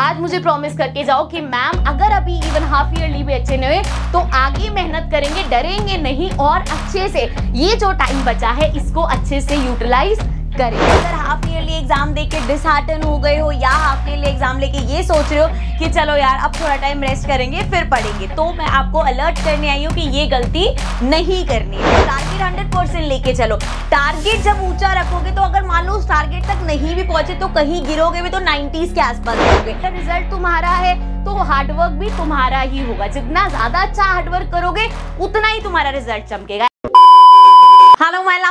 आज मुझे प्रॉमिस करके जाओ कि मैम अगर अभी इवन हाफ ईयरली भी अच्छे नहीं हुए तो आगे मेहनत करेंगे डरेंगे नहीं और अच्छे से ये जो टाइम बचा है इसको अच्छे से यूटिलाइज करें अगर हाफ ईयरली एग्जाम दे के डिसहार्टन हो गए हो या हाफ ईयरली एग्जाम लेके ये सोच रहे हो कि चलो यार अब थोड़ा टाइम रेस्ट करेंगे फिर पढ़ेंगे तो मैं आपको अलर्ट करने आई हूँ कि ये गलती नहीं करनी है टारगेट हंड्रेड परसेंट लेके चलो टारगेट जब ऊंचा रखोगे तो अगर मान लो उस टारगेट तक नहीं भी पहुंचे तो कहीं गिरोगे भी तो नाइन्टीज के आसपास रहोगे रिजल्ट तुम्हारा है तो हार्डवर्क भी तुम्हारा ही होगा जितना ज्यादा अच्छा हार्डवर्क करोगे उतना ही तुम्हारा रिजल्ट चमकेगा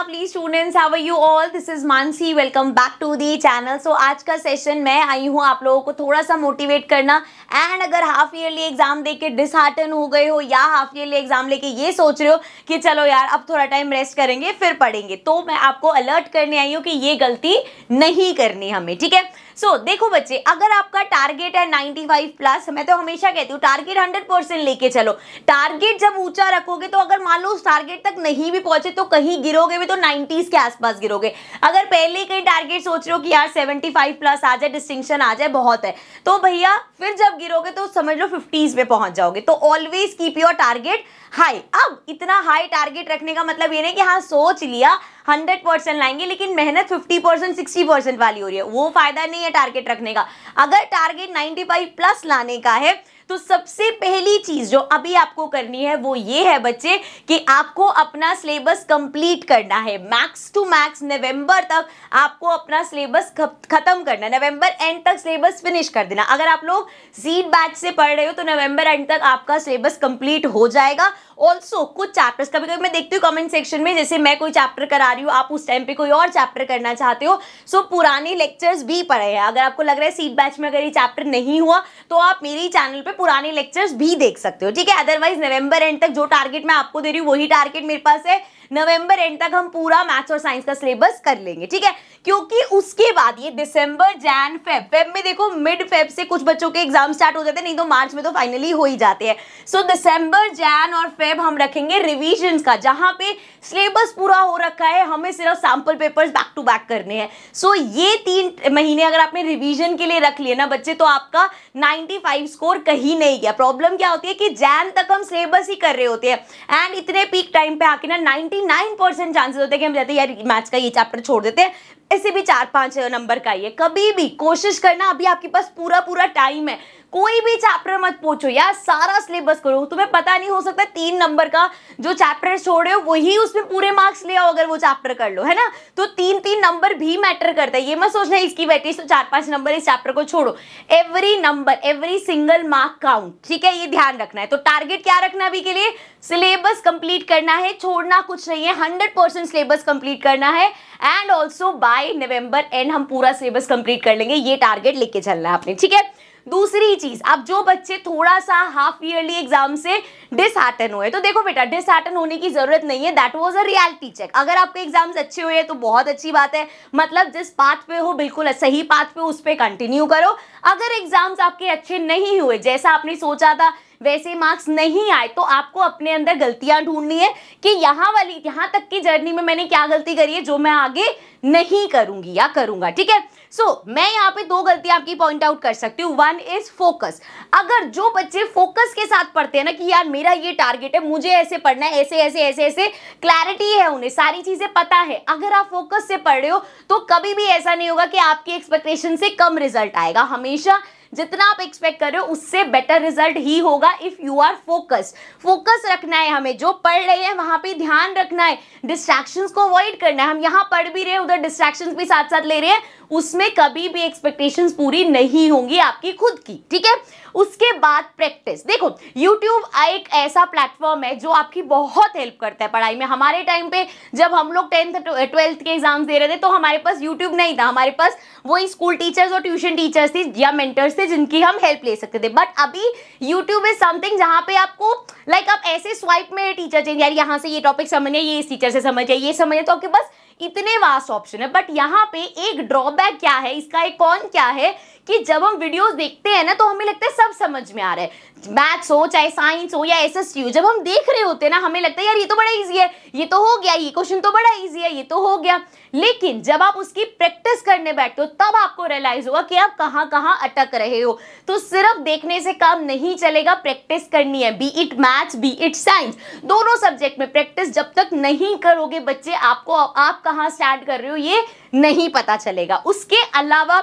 lovely students how are you all this is mansi welcome back to the channel आज का सेशन मैं आई हूँ आप लोगों को थोड़ा सा मोटिवेट करना एंड अगर हाफ ईयरली एग्जाम देके डिसहार्टन हो गए हो या हाफ ईयरली एग्जाम लेके ये सोच रहे हो कि चलो यार अब थोड़ा टाइम रेस्ट करेंगे फिर पढ़ेंगे तो मैं आपको अलर्ट करने आई हूँ कि ये गलती नहीं करनी हमें ठीक है सो so, देखो बच्चे अगर आपका टारगेट है 95 प्लस मैं तो हमेशा कहती हूँ टारगेट 100 परसेंट लेके चलो टारगेट जब ऊंचा रखोगे तो अगर मान लो उस टारगेट तक नहीं भी पहुंचे तो कहीं गिरोगे भी तो 90s के आसपास गिरोगे अगर पहले कहीं टारगेट सोच रहे हो कि यार 75 प्लस आ जाए डिस्टिंक्शन आ जाए बहुत है तो भैया फिर जब गिरोगे तो समझ लो फिफ्टीज में पहुंच जाओगे तो always keep your target high अब इतना हाई टारगेट रखने का मतलब ये नहीं कि हाँ सोच लिया हंड्रेड परसेंट लाएंगे लेकिन मेहनत फिफ्टी परसेंट सिक्सटी परसेंट वाली हो रही है वो फायदा नहीं है है टारगेट रखने का अगर टारगेट 95 प्लस लाने का है तो सबसे पहली चीज जो अभी आपको करनी है वो ये है बच्चे कि आपको अपना सिलेबस कंप्लीट करना है मैक्स टू मैक्स नवंबर तक आपको अपना सिलेबस खत्म करना नवंबर एंड तक सिलेबस फिनिश कर देना अगर आप लोग सीट बैच से पढ़ रहे हो तो नवंबर एंड तक आपका सिलेबस कंप्लीट हो जाएगा ऑल्सो कुछ चैप्टर्स कभी कभी मैं देखती हूँ कमेंट सेक्शन में जैसे मैं कोई चैप्टर करा रही हूँ आप उस टाइम पे कोई और चैप्टर करना चाहते हो सो पुराने लेक्चर्स भी पढ़े हैं अगर आपको लग रहा है सीट बैच में अगर ये चैप्टर नहीं हुआ तो आप मेरे चैनल पर पुराने लेक्चर्स भी देख सकते हो ठीक है अदरवाइज नवंबर एंड तक जो टारगेट मैं आपको दे रही हूँ वही टारगेट मेरे पास है नवंबर एंड तक हम पूरा मैथ्स और साइंस का सिलेबस कर लेंगे ठीक है क्योंकि उसके बाद ये दिसंबर जैन फेब फेब में देखो मिड फेब से कुछ बच्चों के एग्जाम स्टार्ट हो जाते हैं नहीं तो मार्च में तो फाइनली हो ही जाते हैं सो दिसंबर जैन और फेब हम रखेंगे रिविजन का जहां पे सिलेबस पूरा हो रखा है हमें सिर्फ sample paper back to back करने हैं सो so, ये तीन महीने अगर आपने रिविजन के लिए रख लिया ना बच्चे तो आपका नाइनटी स्कोर कहीं नहीं गया प्रॉब्लम क्या होती है कि जैन तक हम सिलेबस ही कर रहे होते हैं एंड इतने पीक टाइम पे आके ना नाइनटी 99% चांसेस होते हैं कि हम जाते हैं यार मैथ्स का ये चैप्टर छोड़ देते हैं ऐसे भी चार पांच नंबर का ही है कभी भी कोशिश करना अभी आपके पास पूरा पूरा टाइम है कोई भी चैप्टर मत पूछो यार सारा सिलेबस करो तुम्हें पता नहीं हो सकता तीन नंबर का जो चैप्टर छोड़े हो वही उसमें पूरे मार्क्स ले आओ अगर वो चैप्टर कर लो है ना तो तीन तीन नंबर भी मैटर करता है ये मत सोचना इसकी बैठी तो चार पांच नंबर इस चैप्टर को छोड़ो every number every single mark count ठीक है ये ध्यान रखना है तो टारगेट क्या रखना अभी के लिए सिलेबस कंप्लीट करना है छोड़ना कुछ नहीं है हंड्रेड परसेंट सिलेबस कंप्लीट करना है and also by November end हम पूरा सिलेबस कंप्लीट कर लेंगे ये टारगेट लेके चलना है आपने ठीक है दूसरी चीज अब जो बच्चे थोड़ा सा हाफ ईयरली एग्जाम से डिसहार्टन हुए तो देखो बेटा डिसहार्टन होने की जरूरत नहीं है that was a reality check अगर आपके एग्जाम्स अच्छे हुए तो बहुत अच्छी बात है मतलब जिस पाथ पे हो बिल्कुल सही पाथ पे उस पर कंटिन्यू करो अगर एग्जाम्स आपके अच्छे नहीं हुए जैसा आपने सोचा था वैसे मार्क्स नहीं आए तो आपको अपने अंदर गलतियां ढूंढनी है कि यहाँ वाली यहाँ तक की जर्नी में मैंने क्या गलती करी है जो मैं आगे नहीं करूंगी या करूंगा ठीक है सो so, मैं यहाँ पे दो गलती आपकी पॉइंट आउट कर सकती हूँ वन इज फोकस अगर जो बच्चे फोकस के साथ पढ़ते हैं ना कि यार मेरा ये टारगेट है मुझे ऐसे पढ़ना है ऐसे ऐसे ऐसे ऐसे क्लैरिटी है उन्हें सारी चीजें पता है अगर आप फोकस से पढ़ रहे हो तो कभी भी ऐसा नहीं होगा कि आपकी एक्सपेक्टेशन से कम रिजल्ट आएगा हमेशा जितना आप एक्सपेक्ट कर रहे हो उससे बेटर रिजल्ट ही होगा if you are focus focus रखना है हमें जो पढ़ रहे हैं वहां पे ध्यान रखना है डिस्ट्रैक्शंस को अवॉइड करना है हम यहाँ पढ़ भी रहे हैं उधर डिस्ट्रैक्शंस भी साथ साथ ले रहे हैं उसमें कभी भी एक्सपेक्टेशंस पूरी नहीं होंगी आपकी खुद की ठीक है उसके बाद प्रैक्टिस देखो यूट्यूब एक ऐसा प्लेटफॉर्म है जो आपकी बहुत हेल्प करता है पढ़ाई में हमारे टाइम पे जब हम लोग टेंथ ट्वेल्थ के एग्जाम्स दे रहे थे तो हमारे पास यूट्यूब नहीं था हमारे पास वही स्कूल टीचर्स और ट्यूशन टीचर्स थी या मेंटर्स से जिनकी हम हेल्प ले सकते थे बट अभी यूट्यूब इज समथिंग जहाँ पे आपको लाइक like, आप ऐसे स्वाइप में टीचर चेंज यार यहाँ से ये टॉपिक समझिए ये इस टीचर से समझिए ये समझिए तो आपके पास इतने वास्ट ऑप्शन है बट यहाँ पे एक ड्रॉबैक क्या है इसका एक कौन क्या है कि जब हम वीडियोस देखते हैं ना तो हमें लगता है सब समझ में आ रहा है मैथ्स हो चाहे साइंस हो या एस जब हम देख रहे होते हैं ना हमें लगता है यार ये तो बड़ा इजी है ये तो हो गया ये क्वेश्चन तो बड़ा इजी है ये तो हो गया लेकिन जब आप उसकी प्रैक्टिस करने बैठते हो तब आपको रियलाइज होगा कि आप कहां कहां अटक रहे हो तो सिर्फ देखने से काम नहीं चलेगा प्रैक्टिस करनी है be it maths be it science दोनों सब्जेक्ट में प्रैक्टिस जब तक नहीं करोगे बच्चे आपको आप कहां स्टार्ट कर रहे हो ये नहीं पता चलेगा उसके अलावा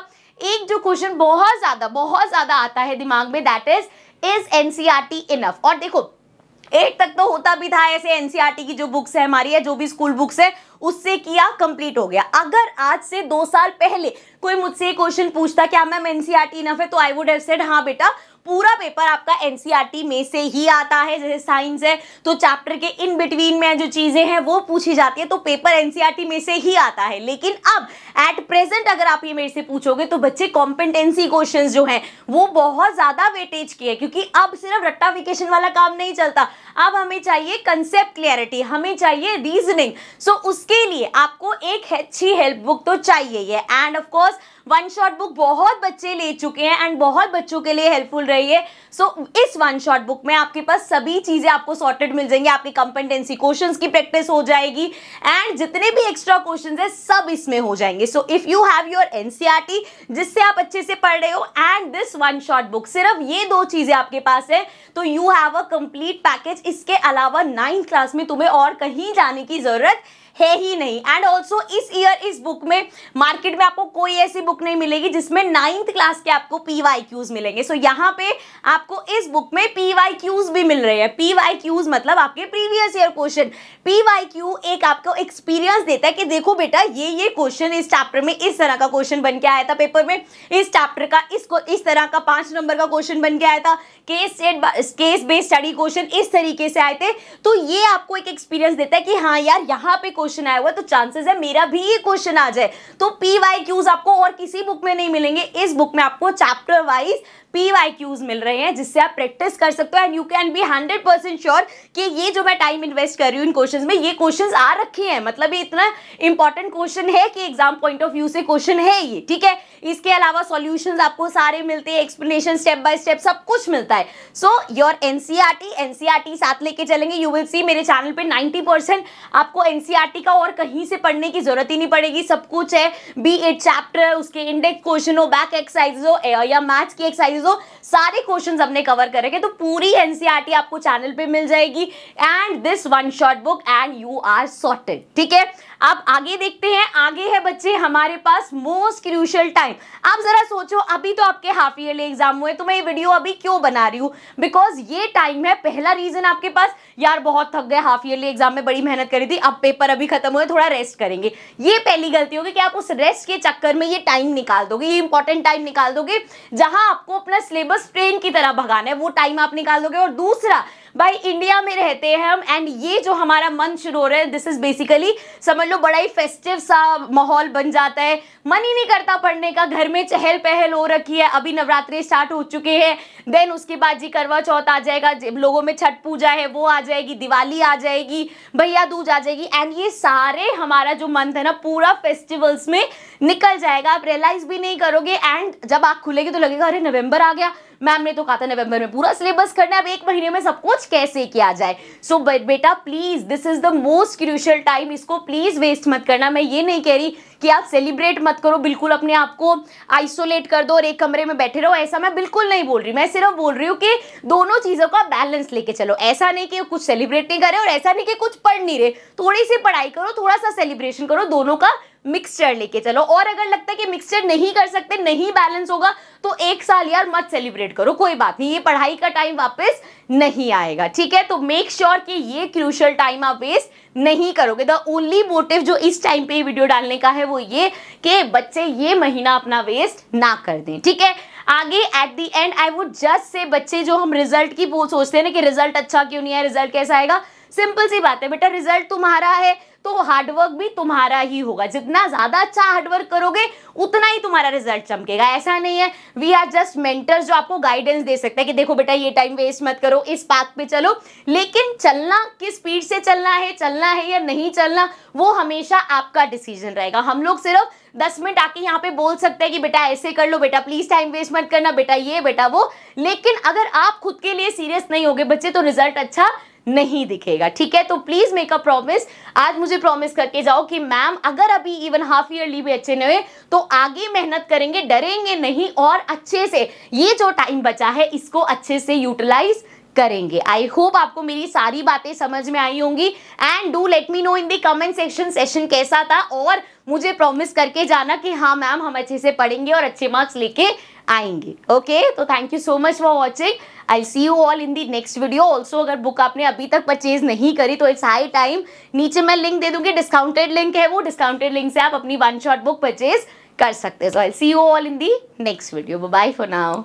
एक जो क्वेश्चन बहुत ज़्यादा बहुत ज़्यादा आता है दिमाग में that is is NCERT enough और देखो एट तक तो होता भी था ऐसे एनसीआरटी e की जो बुक्स है हमारी है जो भी स्कूल बुक्स है उससे किया कंप्लीट हो गया अगर आज से दो साल पहले कोई मुझसे क्वेश्चन पूछता क्या हाँ, मैम एनसीआरटी इनफ e है तो आई वुड हाँ बेटा पूरा पेपर आपका एनसीईआरटी में से ही आता है जैसे साइंस है तो चैप्टर के इन बिटवीन में जो चीज़ें हैं वो पूछी जाती है तो पेपर एनसीईआरटी में से ही आता है लेकिन अब एट प्रेजेंट अगर आप ये मेरे से पूछोगे तो बच्चे कॉम्पिटेंसी क्वेश्चन जो है वो बहुत ज़्यादा वेटेज की है क्योंकि अब सिर्फ रट्टाफिकेशन वाला काम नहीं चलता अब हमें चाहिए कंसेप्ट क्लियरिटी हमें चाहिए रीजनिंग सो so, उसके लिए आपको एक अच्छी हेल्प बुक तो चाहिए ही है and of course one shot book बहुत बच्चे ले चुके हैं एंड बहुत बच्चों के लिए हेल्पफुल रही है सो so, इस वन शॉट बुक में आपके पास सभी चीज़ें आपको सॉर्टेड मिल जाएंगी आपकी कंपेंटेंसी क्वेश्चन की प्रैक्टिस हो जाएगी एंड जितने भी एक्स्ट्रा क्वेश्चन है सब इसमें हो जाएंगे so if you have your NCERT जिससे आप अच्छे से पढ़ रहे हो and this one shot book सिर्फ ये दो चीज़ें आपके पास है तो you have a complete package इसके अलावा नाइन्थ क्लास में तुम्हें और कहीं जाने की ज़रूरत है ही नहीं एंड ऑल्सो इस ईयर इस बुक में मार्केट में आपको कोई ऐसी बुक नहीं मिलेगी जिसमें नाइन्थ क्लास के आपको पी वाई क्यूज मिलेंगे सो so, यहाँ पे आपको इस बुक में पी वाई क्यूज भी मिल रहे हैं पी वाई क्यूज मतलब आपके previous year question P Y Q एक आपको एक्सपीरियंस देता है कि देखो बेटा ये ये क्वेश्चन इस चैप्टर में इस तरह का क्वेश्चन बन के आया था पेपर में इस चैप्टर का इस इस तरह का पांच नंबर का क्वेश्चन बन के आया था case state case based study question इस तरीके से आए थे तो ये आपको एक एक्सपीरियंस देता है कि हाँ यार यहाँ पे क्वेश्चन आया हुआ है तो चांसेस है मेरा भी ये क्वेश्चन आ जाए तो पी वाई क्यूज आपको और किसी बुक में नहीं मिलेंगे इस बुक में आपको chapter wise P Y Qs मिल रहे हैं जिससे आप प्रैक्टिस कर सकते हो and you can be hundred percent sure कि ये जो मैं टाइम इन्वेस्ट कर रही हूँ इन क्वेश्चन में ये क्वेश्चन आ रखे हैं मतलब ये इतना इंपॉर्टेंट क्वेश्चन है कि एग्जाम पॉइंट ऑफ व्यू से क्वेश्चन है ये ठीक है इसके अलावा सॉल्यूशंस आपको सारे मिलते हैं एक्सप्लेनेशन स्टेप बाय स्टेप सब कुछ मिलता है सो योर एनसीआरटी एनसीआरटी साथ लेके चलेंगे यू विल सी मेरे चैनल पे 90 परसेंट आपको एनसीआर ग्रामेटिका और कहीं से पढ़ने की जरूरत ही नहीं पड़ेगी सब कुछ है बी एट चैप्टर उसके इंडेक्स क्वेश्चन हो बैक एक्सरसाइज हो या मैथ्स की एक्सरसाइजेस हो सारे क्वेश्चन हमने कवर करेंगे तो पूरी एनसीईआरटी e आपको चैनल पर मिल जाएगी and this one short book and you are sorted ठीक है आप आगे देखते हैं आगे है बच्चे हमारे पास मोस्ट क्रूशल टाइम आप जरा सोचो अभी तो आपके हाफ ईयरली एग्जाम हुए तो मैं ये वीडियो अभी क्यों बना रही हूँ बिकॉज ये टाइम है पहला रीजन आपके पास यार बहुत थक गए हाफ ईयरली एग्जाम में बड़ी मेहनत करी थी अब पेपर अभी खत्म हुए थोड़ा रेस्ट करेंगे ये पहली गलती होगी कि आप उस रेस्ट के चक्कर में ये टाइम निकाल दोगे ये इंपॉर्टेंट टाइम निकाल दोगे जहां आपको अपना सिलेबस ट्रेन की तरह भगाना है वो टाइम आप निकाल दोगे और दूसरा भाई इंडिया में रहते हैं हम एंड ये जो हमारा मंथ शुरू हो रहा है दिस इज बेसिकली समझ लो बड़ा ही फेस्टिव सा माहौल बन जाता है मन ही नहीं करता पढ़ने का घर में चहल पहल हो रखी है अभी नवरात्रि स्टार्ट हो चुके हैं देन उसके बाद जी करवा चौथ आ जाएगा लोगों में छठ पूजा है वो आ जाएगी दिवाली आ जाएगी भैया दूज आ जाएगी एंड ये सारे हमारा जो मंथ है ना पूरा फेस्टिवल्स में निकल जाएगा आप रियलाइज भी नहीं करोगे एंड जब आप खुलेगी तो लगेगा अरे नवंबर आ गया मैम ने तो कहा था नवंबर में पूरा सिलेबस करना है अब एक महीने में सब कुछ कैसे किया जाए सो so, बेटा please this is the most crucial time इसको प्लीज वेस्ट मत करना मैं ये नहीं कह रही कि आप सेलिब्रेट मत करो बिल्कुल अपने आप को आइसोलेट कर दो और एक कमरे में बैठे रहो ऐसा मैं बिल्कुल नहीं बोल रही मैं सिर्फ बोल रही हूँ कि दोनों चीज़ों का बैलेंस लेके चलो ऐसा नहीं कि कुछ सेलिब्रेट नहीं करे और ऐसा नहीं कि कुछ पढ़ नहीं रहे थोड़ी सी पढ़ाई करो थोड़ा सा सेलिब्रेशन करो दोनों का मिक्सचर लेके चलो और अगर लगता है कि मिक्सचर नहीं कर सकते नहीं बैलेंस होगा तो एक साल यार मत सेलिब्रेट करो कोई बात नहीं ये पढ़ाई का टाइम वापस नहीं आएगा ठीक है तो मेक श्योर sure कि ये क्रूशल टाइम आप वेस्ट नहीं करोगे द ओनली मोटिव जो इस टाइम पे वीडियो डालने का है वो ये कि बच्चे ये महीना अपना वेस्ट ना कर दें ठीक है आगे at the end I would just say बच्चे जो हम रिजल्ट की वो सोचते हैं ना कि रिजल्ट अच्छा क्यों नहीं है रिजल्ट कैसा आएगा सिंपल सी बात है बेटा रिजल्ट तुम्हारा है तो हार्डवर्क भी तुम्हारा ही होगा जितना ज़्यादा अच्छा हार्डवर्क करोगे उतना ही तुम्हारा रिजल्ट चमकेगा ऐसा नहीं है वी आर जस्ट मेंटर जो आपको गाइडेंस दे सकते हैं कि देखो बेटा ये टाइम वेस्ट मत करो इस पाथ पे चलो लेकिन चलना किस स्पीड से चलना है चलना है या नहीं चलना वो हमेशा आपका डिसीजन रहेगा हम लोग सिर्फ दस मिनट आके यहाँ पे बोल सकते हैं कि बेटा ऐसे कर लो बेटा प्लीज टाइम वेस्ट मत करना बेटा ये बेटा वो लेकिन अगर आप खुद के लिए सीरियस नहीं होगे बच्चे तो रिजल्ट अच्छा नहीं दिखेगा ठीक है तो प्लीज़ मेक अ प्रॉमिस आज मुझे प्रॉमिस करके जाओ कि मैम अगर अभी इवन हाफ ईयरली भी अच्छे नहीं हुए तो आगे मेहनत करेंगे डरेंगे नहीं और अच्छे से ये जो टाइम बचा है इसको अच्छे से यूटिलाइज़ करेंगे आई होप आपको मेरी सारी बातें समझ में आई होंगी and do let me know in the comment section session कैसा था और मुझे प्रॉमिस करके जाना कि हाँ मैम हम अच्छे से पढ़ेंगे और अच्छे मार्क्स लेके आएंगे ओके तो thank you so much for watching I see you all in the next video also अगर बुक आपने अभी तक परचेज नहीं करी तो इट्स हाई टाइम नीचे मैं लिंक दे दूंगी डिस्काउंटेड लिंक है वो डिस्काउंटेड लिंक से आप अपनी वन शॉट बुक परचेज कर सकते so I see you all in the next video bye for now